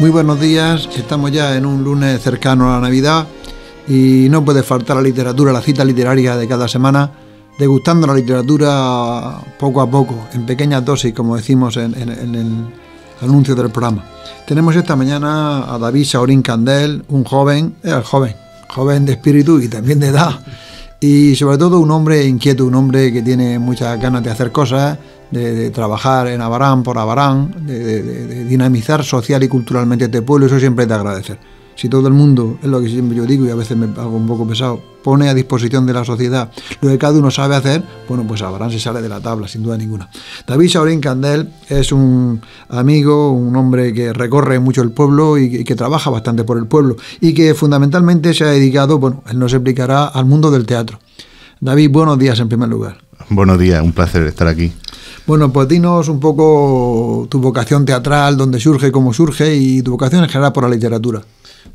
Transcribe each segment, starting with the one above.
Muy buenos días, estamos ya en un lunes cercano a la Navidad y no puede faltar la literatura, la cita literaria de cada semana, degustando la literatura poco a poco, en pequeñas dosis, como decimos en, el anuncio del programa. Tenemos esta mañana a David Saurín Candel, un joven, eh, joven, joven de espíritu y también de edad, y sobre todo un hombre inquieto, un hombre que tiene muchas ganas de hacer cosas de, trabajar en Abarán por Abarán, de, dinamizar social y culturalmente este pueblo, eso siempre te agradecer. Si todo el mundo, es lo que siempre yo digo y a veces me hago un poco pesado, pone a disposición de la sociedad lo que cada uno sabe hacer, bueno, pues Abarán se sale de la tabla, sin duda ninguna. David Saurín Candel es un amigo, un hombre que recorre mucho el pueblo y que, trabaja bastante por el pueblo y que fundamentalmente se ha dedicado, bueno, él nos explicará, al mundo del teatro. David, buenos días en primer lugar. Buenos días, un placer estar aquí. Bueno, pues dinos un poco tu vocación teatral, dónde surge, cómo surge y tu vocación en general por la literatura.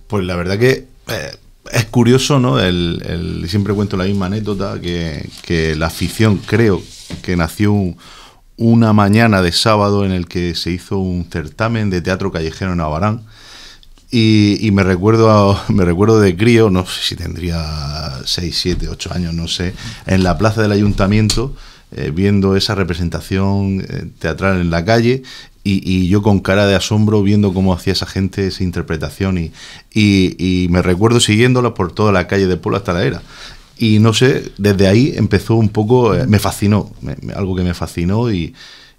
Pues la verdad que eh, es curioso, ¿no? El, siempre cuento la misma anécdota, que, la afición creo que nació una mañana de sábado en el que se hizo un certamen de teatro callejero en Abarán. Y, me recuerdo me recuerdo de crío, no sé si tendría 6, 7, 8 años, no sé, en la plaza del ayuntamiento eh, viendo esa representación eh, teatral en la calle y, yo con cara de asombro viendo cómo hacía esa gente esa interpretación y, y, me recuerdo siguiéndola por toda la calle de Puebla hasta la era. Y no sé, desde ahí empezó un poco, eh, me fascinó, algo que me fascinó y,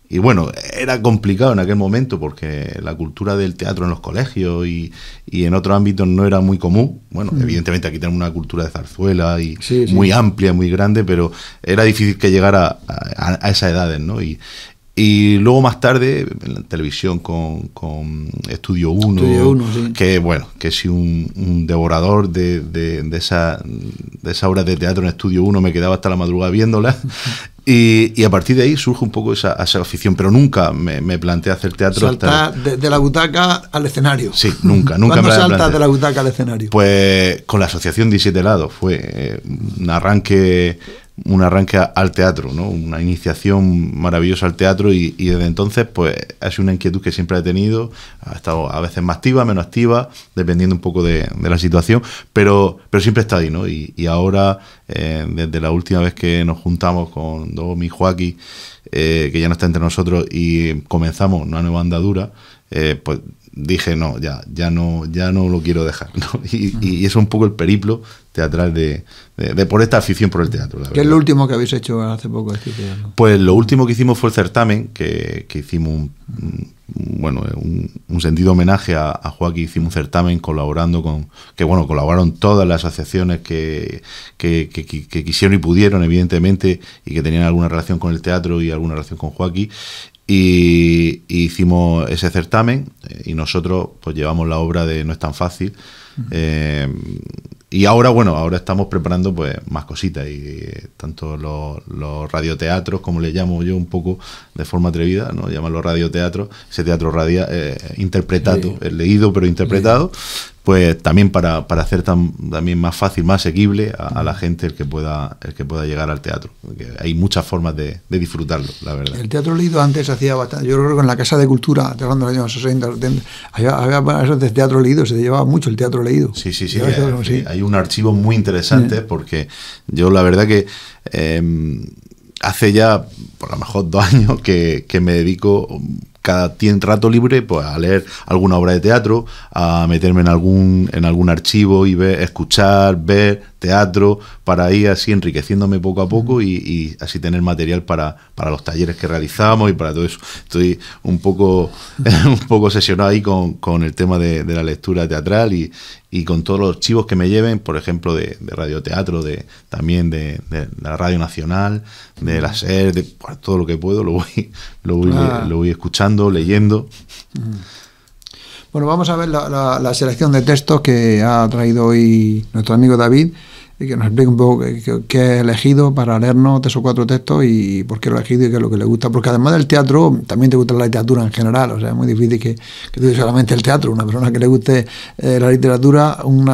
y bueno, era complicado en aquel momento porque la cultura del teatro en los colegios y, en otros ámbitos no era muy común. Bueno, mm. evidentemente aquí tenemos una cultura de zarzuela y muy amplia, muy grande, pero era difícil que llegara a, esas edades, ¿no? Y, y luego más tarde, en la televisión con, Estudio 1, que bueno, que si un, un devorador de, esa, de esa obra de teatro en Estudio 1, me quedaba hasta la madrugada viéndola. Y, a partir de ahí surge un poco esa, afición, pero nunca me, me planteé hacer teatro. Saltar de, la butaca al escenario. Sí, nunca, nunca me saltas de la butaca al escenario? Pues con la Asociación 17 Lados fue eh, un arranque un arranque al teatro, ¿no? una iniciación maravillosa al teatro y, desde entonces pues sido una inquietud que siempre he tenido, ha estado a veces más activa, menos activa, dependiendo un poco de, la situación, pero, pero siempre está ahí, ¿no? Y, ahora, eh, desde la última vez que nos juntamos con Domi Joaquín, eh, que ya no está entre nosotros, y comenzamos una nueva andadura, eh, pues dije no, ya, ya no, ya no lo quiero dejar. ¿no? Y, es un poco el periplo teatral de, de, por esta afición por el teatro. La ¿Qué es lo último que habéis hecho hace poco? Este pues lo último que hicimos fue el certamen, que, hicimos un, bueno, un, sentido homenaje a, Joaquín, hicimos un certamen colaborando con, que bueno, colaboraron todas las asociaciones que, que, quisieron y pudieron, evidentemente, y que tenían alguna relación con el teatro y alguna relación con Joaquín, y, hicimos ese certamen eh, y nosotros pues llevamos la obra de No es tan fácil. Eh, y ahora, bueno, ahora estamos preparando pues más cositas y eh, tanto los, radioteatros como le llamo yo un poco de forma atrevida no llamarlo radioteatro ese teatro radia, eh, interpretado eh, leído pero interpretado pues también para, hacer también más fácil, más asequible a, la mm. gente el que pueda el que pueda llegar al teatro. hay muchas formas de, disfrutarlo, la verdad. El teatro leído antes hacía bastante, yo creo que en la Casa de Cultura, de los años 60, había, había teatro leído, se llevaba mucho el teatro leído. Sí, sí, sí. Eh, hay, un archivo muy interesante mm. porque yo la verdad que... Em, hace ya, por lo mejor, dos años que, que me dedico cada rato libre pues a leer alguna obra de teatro, a meterme en algún, en algún archivo y ver, escuchar, ver teatro, para ir así enriqueciéndome poco a poco y, así tener material para, los talleres que realizamos y para todo eso. Estoy un poco, un poco obsesionado ahí con, el tema de, la lectura teatral y, con todos los archivos que me lleven, por ejemplo, de, de radioteatro, de, también de, la Radio Nacional, de la SER, de todo lo que puedo, lo voy, lo voy, ah. lo voy escuchando leyendo. Bueno, vamos a ver la, selección de textos que ha traído hoy nuestro amigo David y que nos explique un poco qué, ha elegido para leernos tres o cuatro textos y por qué lo ha elegido y qué es lo que le gusta. Porque además del teatro, también te gusta la literatura en general. O sea, es muy difícil que, que tú solamente el teatro. Una persona que le guste eh, la literatura, un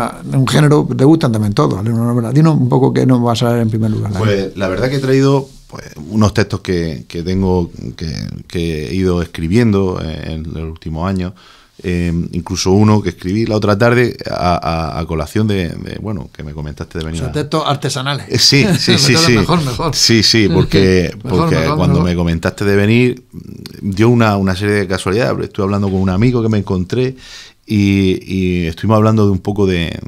género, te gustan también todos. Dino un poco que nos va a salir en primer lugar. Pues la verdad que he traído pues, unos textos que, tengo, que, he ido escribiendo en, los últimos años. Em, incluso uno que escribí la otra tarde a, colación de, bueno, que me comentaste de venir. Son textos artesanales. Eh, sí, sí, sí. sí. Mejor, mejor. Sí, sí, porque, cuando me comentaste de venir, dio una, una serie de casualidades. Estuve hablando con un amigo que me encontré y, estuvimos hablando de un poco de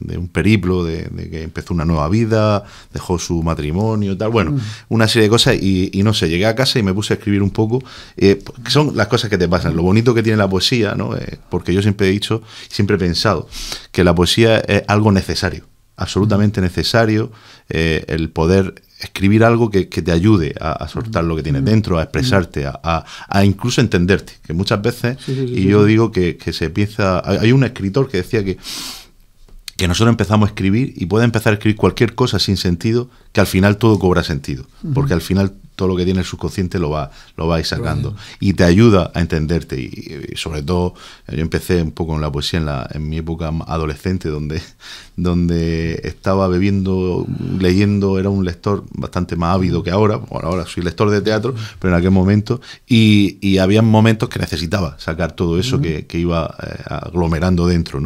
de un periplo, de, que empezó una nueva vida, dejó su matrimonio, tal, bueno, mm. una serie de cosas y, no sé, llegué a casa y me puse a escribir un poco, eh, que son las cosas que te pasan, lo bonito que tiene la poesía, ¿no? Eh, porque yo siempre he dicho, siempre he pensado que la poesía es algo necesario, absolutamente necesario, eh, el poder escribir algo que, te ayude a, soltar lo que tienes mm. dentro, a expresarte, mm. a, incluso entenderte, que muchas veces, y yo digo que, que se piensa, hay un escritor que decía que que nosotros empezamos a escribir y puede empezar a escribir cualquier cosa sin sentido, que al final todo cobra sentido, porque al final todo lo que tiene el subconsciente lo va lo vais sacando y te ayuda a entenderte y, sobre todo eh, yo empecé un poco en la poesía en, mi época adolescente donde donde estaba bebiendo leyendo era un lector bastante más ávido que ahora bueno ahora soy lector de teatro pero en aquel momento y, y había momentos que necesitaba sacar todo eso que, iba eh, aglomerando dentro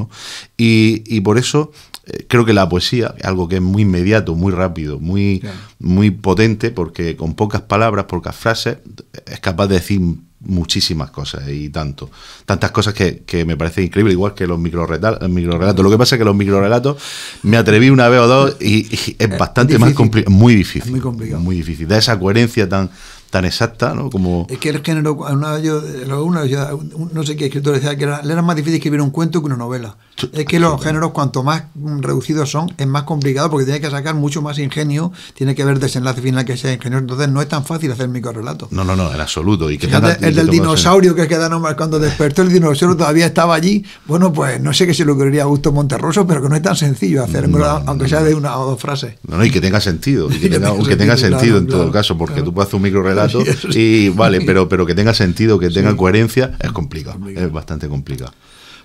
y, y por eso eh, creo que la poesía, es algo que es muy inmediato, muy rápido, muy, muy potente, porque con pocas palabras, pocas frases, es capaz de decir muchísimas cosas y tanto. Tantas cosas que, me parece increíble igual que los microrelatos. Lo que pasa es que los microrelatos me atreví una vez o dos y, es bastante más complicado. Muy difícil. muy complicado. Muy difícil. Da esa coherencia tan, tan exacta, ¿no? Como... Es que el género, no sé qué escritor decía que era, más difícil escribir un cuento que una novela. Es que los géneros, cuanto más reducidos son, es más complicado porque tiene que sacar mucho más ingenio, tiene que haber desenlace final que sea ingenioso, entonces no es tan fácil hacer micro relato No, no, no, en absoluto. Y el, del dinosaurio que queda nomás cuando despertó, el dinosaurio todavía estaba allí. Bueno, pues no sé qué se lo creería a Augusto Monterroso, pero que no es tan sencillo hacer, aunque sea de una o dos frases. No, no, y que tenga sentido, y que, tenga, sentido, en todo caso, porque tú puedes hacer un relato y vale, pero, pero que tenga sentido, que tenga coherencia, es complicado, Es bastante complicado.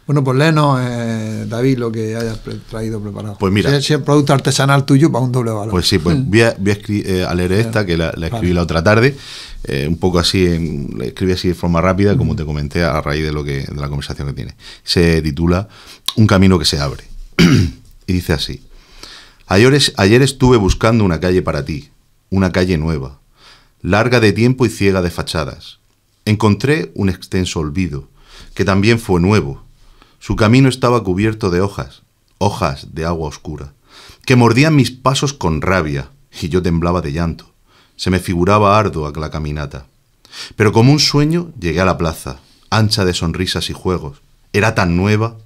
Bueno, pues léenos, eh, David, lo que hayas traído preparado. Pues mira. Si es, producto artesanal tuyo, para un doble valor. Pues sí, pues hmm. voy a, eh, leer eh, esta, que la, escribí la otra tarde. un poco así, en, la escribí así de forma rápida, como hmm. te comenté, a raíz de, lo que, de la conversación que tiene. Se titula Un camino que se abre. y dice así. ayer estuve buscando una calle para ti, una calle nueva, larga de tiempo y ciega de fachadas. Encontré un extenso olvido, que también fue nuevo. Su camino estaba cubierto de hojas, hojas de agua oscura, que mordían mis pasos con rabia, y yo temblaba de llanto. Se me figuraba ardua la caminata. Pero como un sueño llegué a la plaza, ancha de sonrisas y juegos. Era tan nueva.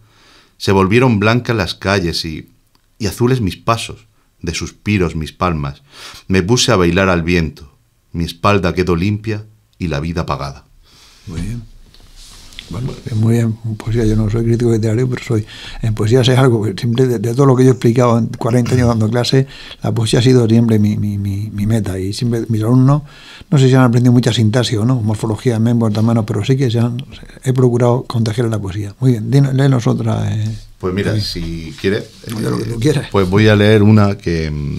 Se volvieron blancas las calles y, y azules mis pasos, de suspiros mis palmas. Me puse a bailar al viento, mi espalda quedó limpia y la vida pagada. Muy bien. muy bien, poesía, yo no soy crítico literario, pero soy, en poesía es algo, siempre de, todo lo que yo he explicado en 40 años dando clase, la poesía ha sido siempre mi, meta y siempre mis alumnos, no sé si han aprendido mucha sintaxis o no, morfología, membros, mano... pero sí que se he procurado contagiar la poesía. Muy bien, léenos otra. Eh, pues mira, si quieres, eh, pues voy a leer una que mm,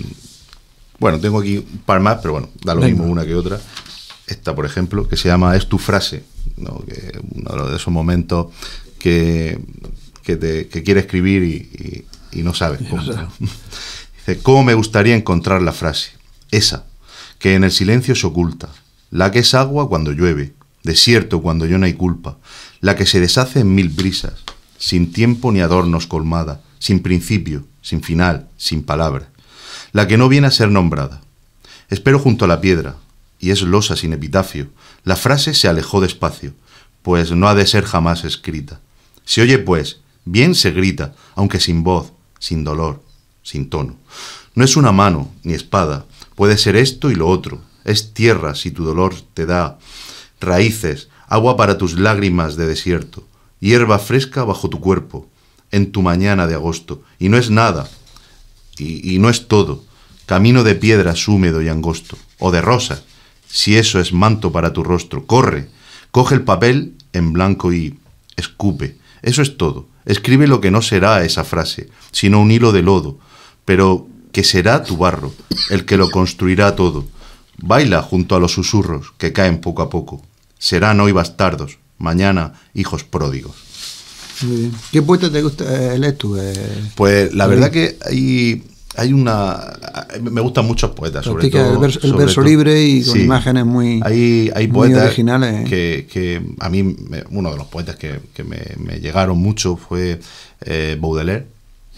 bueno, tengo aquí un par más, pero bueno, da lo mismo una que otra. Esta, por ejemplo, que se llama Es tu frase, ¿no? que uno de esos momentos que, que, quiere escribir y, no sabes cómo. Dice, ¿cómo me gustaría encontrar la frase? Esa, que en el silencio se oculta, la que es agua cuando llueve, desierto cuando yo no hay culpa, la que se deshace en mil brisas, sin tiempo ni adornos colmada, sin principio, sin final, sin palabra la que no viene a ser nombrada. Espero junto a la piedra, y es losa sin epitafio. La frase se alejó despacio, pues no ha de ser jamás escrita. Se oye, pues, bien se grita, aunque sin voz, sin dolor, sin tono. No es una mano, ni espada, puede ser esto y lo otro. Es tierra si tu dolor te da raíces, agua para tus lágrimas de desierto, hierba fresca bajo tu cuerpo, en tu mañana de agosto, y no es nada, y, no es todo, camino de piedras húmedo y angosto, o de rosa, si eso es manto para tu rostro, corre, coge el papel en blanco y escupe, eso es todo, escribe lo que no será esa frase, sino un hilo de lodo, pero que será tu barro, el que lo construirá todo. Baila junto a los susurros que caen poco a poco. Serán hoy bastardos, mañana hijos pródigos. ¿Qué puesto te gusta el eh, eh, pues la verdad que hay hay una me gustan muchos poetas sobre todo el verso, libre y con imágenes muy hay, hay poetas originales ¿eh? que, a mí uno de los poetas que, me, llegaron mucho fue eh, Baudelaire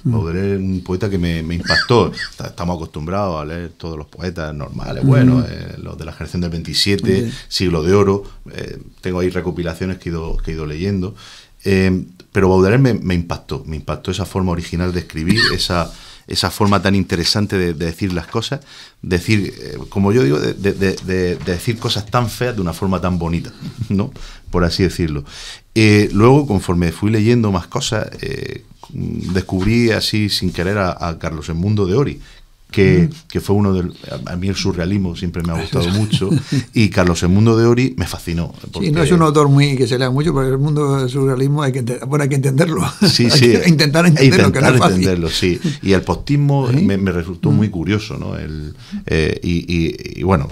mm. Baudelaire un poeta que me, impactó. Estamos acostumbrados a leer todos los poetas normales, bueno, mm. eh, los de la generación del 27, siglo de oro. tengo ahí recopilaciones que he ido, que he ido leyendo. pero Baudelaire me, me, impactó, me impactó esa forma original de escribir, esa, esa forma tan interesante de, decir las cosas, decir, eh, como yo digo, de, decir cosas tan feas de una forma tan bonita, ¿no? Por así decirlo. Eh, luego, conforme fui leyendo más cosas, eh, descubrí así sin querer a, Carlos Carlos Mundo de Ori, que, fue uno del A mí el surrealismo siempre me ha gustado mucho, y Carlos el mundo de Ori me fascinó. Porque, sí, no es un autor muy que se lea mucho, pero el mundo del surrealismo hay que, entenderlo. Sí, sí. intentar entenderlo, intentar entenderlo, sí. Y el postismo me, resultó mm. muy curioso, eh, y, y, bueno,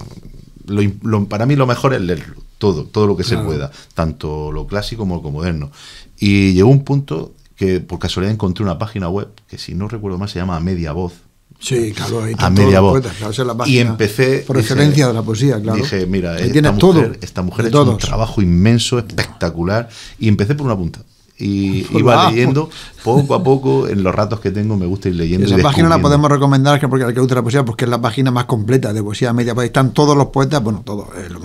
para mí lo mejor es leerlo todo, todo lo que se pueda, tanto lo clásico como lo moderno. Y llegó un punto que por casualidad encontré una página web que si no recuerdo mal se llama Media Voz, Sí, claro, ahí a media voz. claro, la y empecé. Por excelencia de la poesía, claro. Dije, mira, esta mujer, todo, esta mujer, esta un trabajo inmenso, espectacular, y empecé por una punta y iba leyendo poco a poco en los ratos que tengo me gusta ir leyendo. página la podemos recomendar que porque la que gusta la poesía porque es la página más completa de poesía media. Pues están todos los poetas, bueno, todos, eh, lo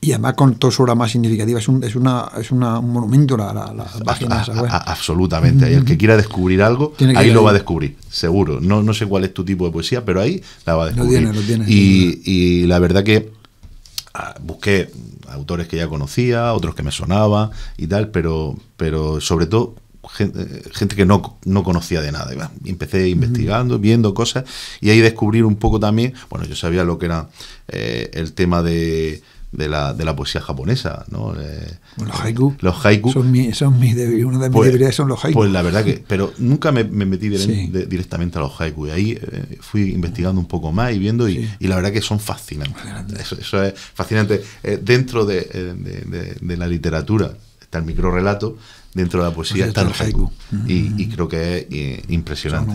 y además con tosura más significativa. Es un, es una, es una, monumento la, página. absolutamente. el que quiera descubrir algo, ahí lo va a descubrir, seguro. No, no sé cuál es tu tipo de poesía, pero ahí la va a descubrir. Y, y la verdad que busqué autores que ya conocía, otros que me sonaban y tal, pero, pero sobre todo eh, gente, que no, conocía de nada. empecé investigando, viendo cosas y ahí descubrir un poco también, bueno, yo sabía lo que era eh, el tema de de la, de la poesía japonesa. ¿no? Eh, los eh, haiku. Los haiku. Son una de mis debilidades pues, son los haiku. Pues la verdad que, pero nunca me, metí directamente a los haiku. Y ahí eh, fui investigando un poco más y viendo, y, la verdad que son fascinantes. Eso, es fascinante. dentro de, de la literatura está el microrelato, dentro de la poesía pues está el haiku. Y, mm-hmm. creo que es eh, impresionante,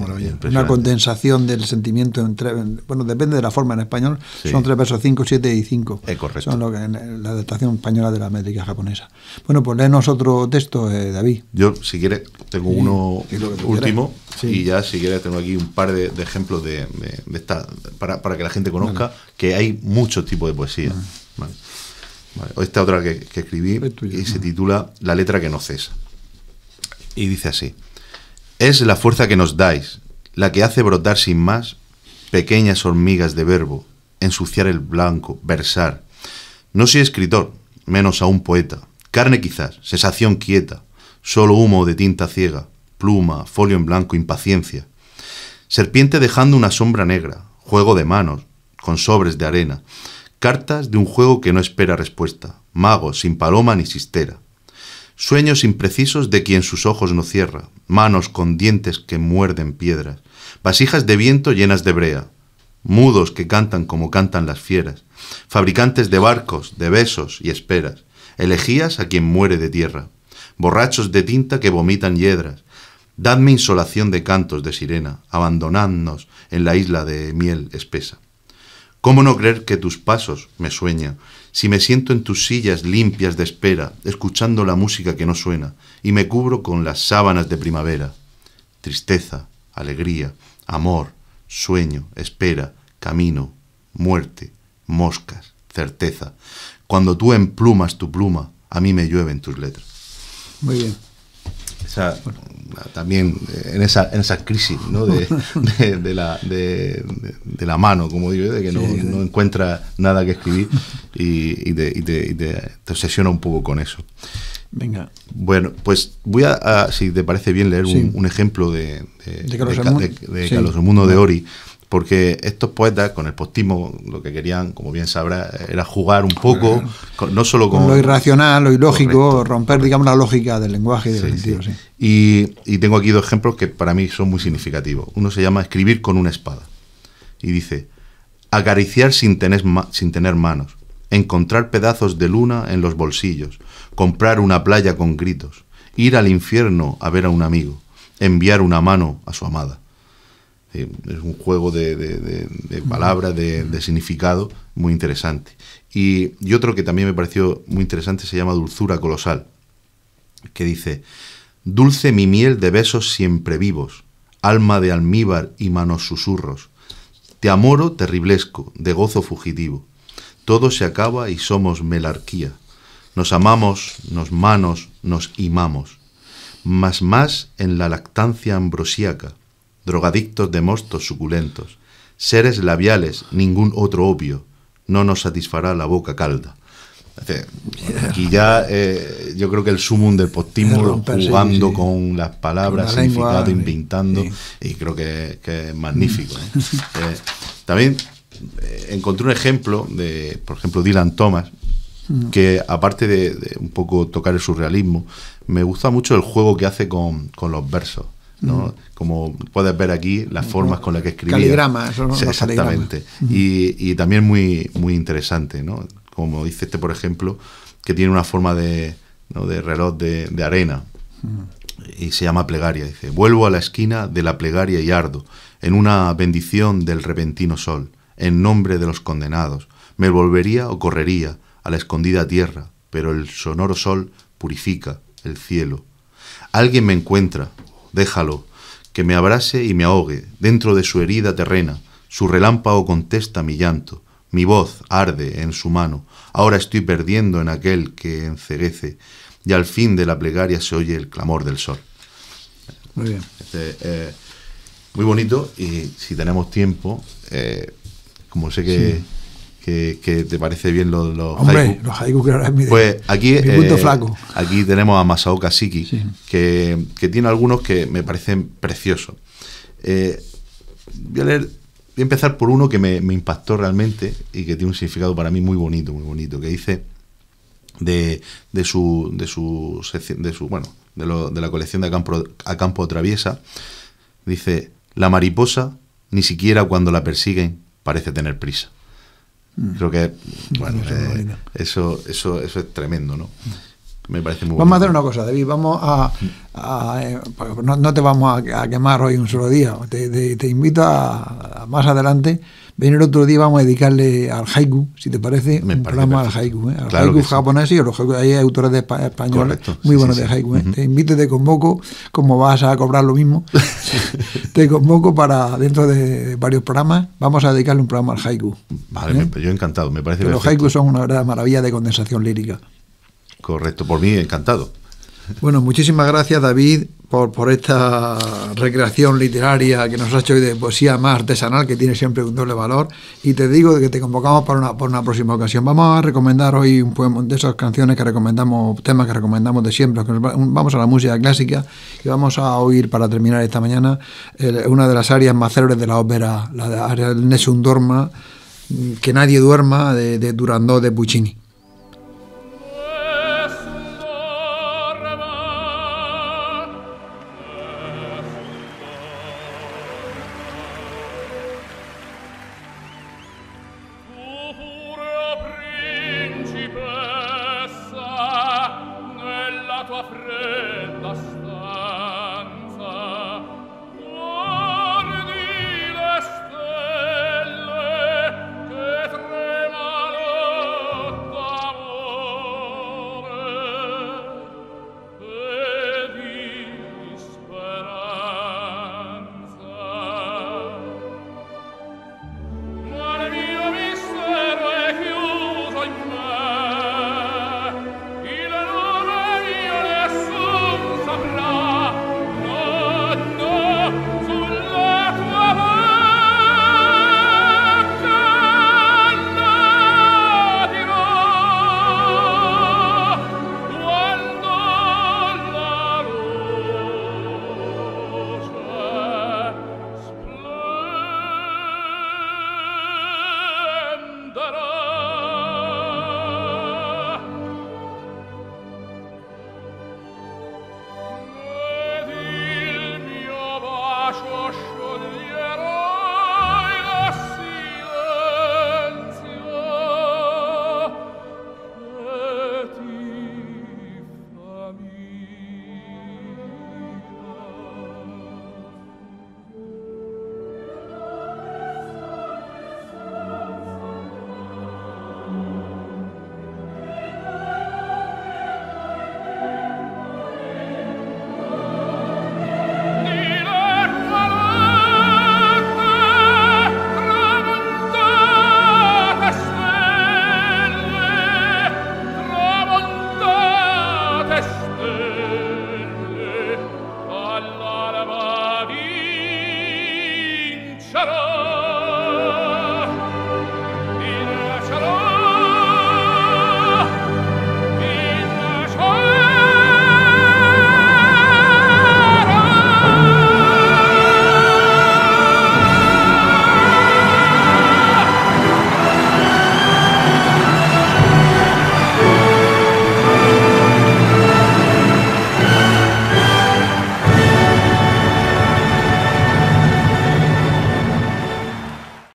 es Una condensación del sentimiento entre. Bueno, depende de la forma en español, son tres versos: cinco, siete y 5. Es correcto. Son lo la adaptación española de la métrica japonesa. Bueno, pues léenos otro texto, eh, David. Yo, si quieres, tengo uno último. Y ya, si quieres, tengo aquí un par de, ejemplos de, para, para, que la gente conozca que hay muchos tipos de poesía. Esta otra que, escribí y se titula La letra que no cesa. Y dice así, es la fuerza que nos dais, la que hace brotar sin más pequeñas hormigas de verbo, ensuciar el blanco, versar. No soy escritor, menos aún poeta. Carne quizás, sensación quieta, solo humo de tinta ciega, pluma, folio en blanco, impaciencia. Serpiente dejando una sombra negra, juego de manos, con sobres de arena. Cartas de un juego que no espera respuesta. Magos sin paloma ni cistera. Sueños imprecisos de quien sus ojos no cierra. Manos con dientes que muerden piedras. Vasijas de viento llenas de brea. Mudos que cantan como cantan las fieras. Fabricantes de barcos, de besos y esperas. Elegías a quien muere de tierra. Borrachos de tinta que vomitan hiedras. Dadme insolación de cantos de sirena. Abandonadnos en la isla de miel espesa. ¿Cómo no creer que tus pasos me sueñan, Si me siento en tus sillas limpias de espera, escuchando la música que no suena, y me cubro con las sábanas de primavera. Tristeza, alegría, amor, sueño, espera, camino, muerte, moscas, certeza. Cuando tú emplumas tu pluma, a mí me llueven tus letras. Muy bien también eh, en esa, en esa crisis ¿no? de, de, la, de, la, mano, como digo, de que no, encuentra nada que escribir y, te, obsesiona un poco con eso. Venga. Bueno, pues voy a, si te parece bien, leer un, ejemplo de, de, Carlos Mundo de Ori porque estos poetas con el postismo lo que querían, como bien sabrá, era jugar un poco, no solo con, lo irracional, lo ilógico, romper, digamos, la lógica del lenguaje. Del sentido, Y, tengo aquí dos ejemplos que para mí son muy significativos. Uno se llama Escribir con una espada. Y dice, acariciar sin tener, sin tener manos, encontrar pedazos de luna en los bolsillos, comprar una playa con gritos, ir al infierno a ver a un amigo, enviar una mano a su amada. Eh, es un juego de, de, palabras, de, significado muy interesante. Y, otro que también me pareció muy interesante se llama Dulzura Colosal, que dice, Dulce mi miel de besos siempre vivos, alma de almíbar y manos susurros. Te amoro terriblesco, de gozo fugitivo. Todo se acaba y somos melarquía. Nos amamos, nos manos, nos imamos. Más más en la lactancia ambrosiaca, drogadictos de mostos suculentos, seres labiales, ningún otro obvio no nos satisfará la boca calda. Aquí ya eh, yo creo que el sumum del postímulo jugando con las palabras, significado, inventando, y creo que, es magnífico. ¿eh? Eh, también encontré un ejemplo de, por ejemplo, Dylan Thomas, mm. que aparte de, un poco tocar el surrealismo, me gusta mucho el juego que hace con los versos. Como puedes ver aquí, las formas con las que escribía. Caligramas, exactamente. Y, también muy, muy interesante, ¿no? Como dice este, por ejemplo, que tiene una forma de, ¿no? de reloj de, arena. Y se llama plegaria. Dice, vuelvo a la esquina de la plegaria y ardo, en una bendición del repentino sol, en nombre de los condenados. Me volvería o correría a la escondida tierra, pero el sonoro sol purifica el cielo. Alguien me encuentra, déjalo, que me abrase y me ahogue dentro de su herida terrena, su relámpago contesta mi llanto, mi voz arde en su mano, ahora estoy perdiendo en aquel que enceguece, y al fin de la plegaria se oye el clamor del sol. Muy bien. Este, eh, muy bonito, y si tenemos tiempo, eh, como sé que que, te parece bien los, que ahora pues aquí, punto eh, Aquí tenemos a Masao Kasiki, que, que, tiene algunos que me parecen preciosos. Eh, voy a leer voy a empezar por uno que me, impactó realmente y que tiene un significado para mí muy bonito, muy bonito, que dice de, de su de su de su bueno de, la colección de a campo Traviesa dice la mariposa ni siquiera cuando la persiguen parece tener prisa. Creo que, bueno, eh, eso, eso, eso es tremendo, ¿no? Me parece muy Vamos a hacer una cosa, David. Vamos a. Eh, pues no, te vamos a, quemar hoy un solo día. Te, invito a, más adelante. Venir otro día, vamos a dedicarle al haiku, si te parece. un programa al haiku. ¿eh? japonés y los Hay autores españoles muy buenos de haiku. ¿eh? Te invito, te convoco. Como vas a cobrar lo mismo, te convoco para dentro de varios programas. Vamos a dedicarle un programa al haiku. Vale, yo encantado. Me parece Los haikus son una maravilla de condensación lírica. Correcto, por mí encantado. Bueno, muchísimas gracias David por, esta recreación literaria que nos ha hecho hoy de poesía más artesanal que tiene siempre un doble valor y te digo que te convocamos para una, por una próxima ocasión. Vamos a recomendar hoy un poema de esas canciones que recomendamos, temas que recomendamos de siempre. Vamos a la música clásica y vamos a oír para terminar esta mañana una de las áreas más célebres de la ópera, la de Nessun Dorma, mm, que nadie duerma, de, de Durandó de Puccini.